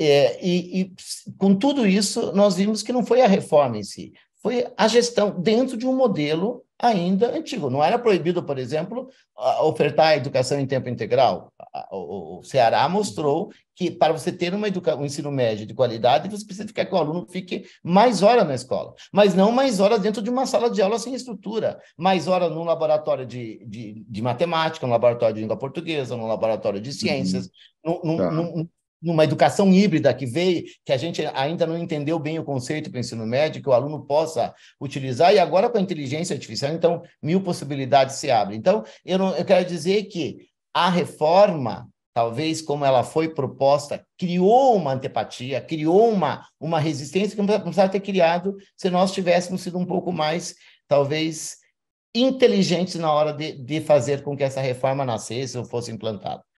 É, e, e com tudo isso, nós vimos que não foi a reforma em si, foi a gestão dentro de um modelo ainda antigo. Não era proibido, por exemplo, ofertar a educação em tempo integral. O Ceará mostrou que para você ter uma educa... um ensino médio de qualidade, você precisa ficar que o aluno fique mais horas na escola, mas não mais horas dentro de uma sala de aula sem estrutura, mais horas num laboratório de, de, de matemática, num laboratório de língua portuguesa, num laboratório de ciências, uhum. num, tá. num, numa educação híbrida que veio, que a gente ainda não entendeu bem o conceito para o ensino médio, que o aluno possa utilizar, e agora com a inteligência artificial, então, mil possibilidades se abrem. Então, eu, não, eu quero dizer que a reforma, talvez como ela foi proposta, criou uma antipatia, criou uma, uma resistência que não precisava ter criado se nós tivéssemos sido um pouco mais, talvez, inteligentes na hora de, de fazer com que essa reforma nascesse ou fosse implantada.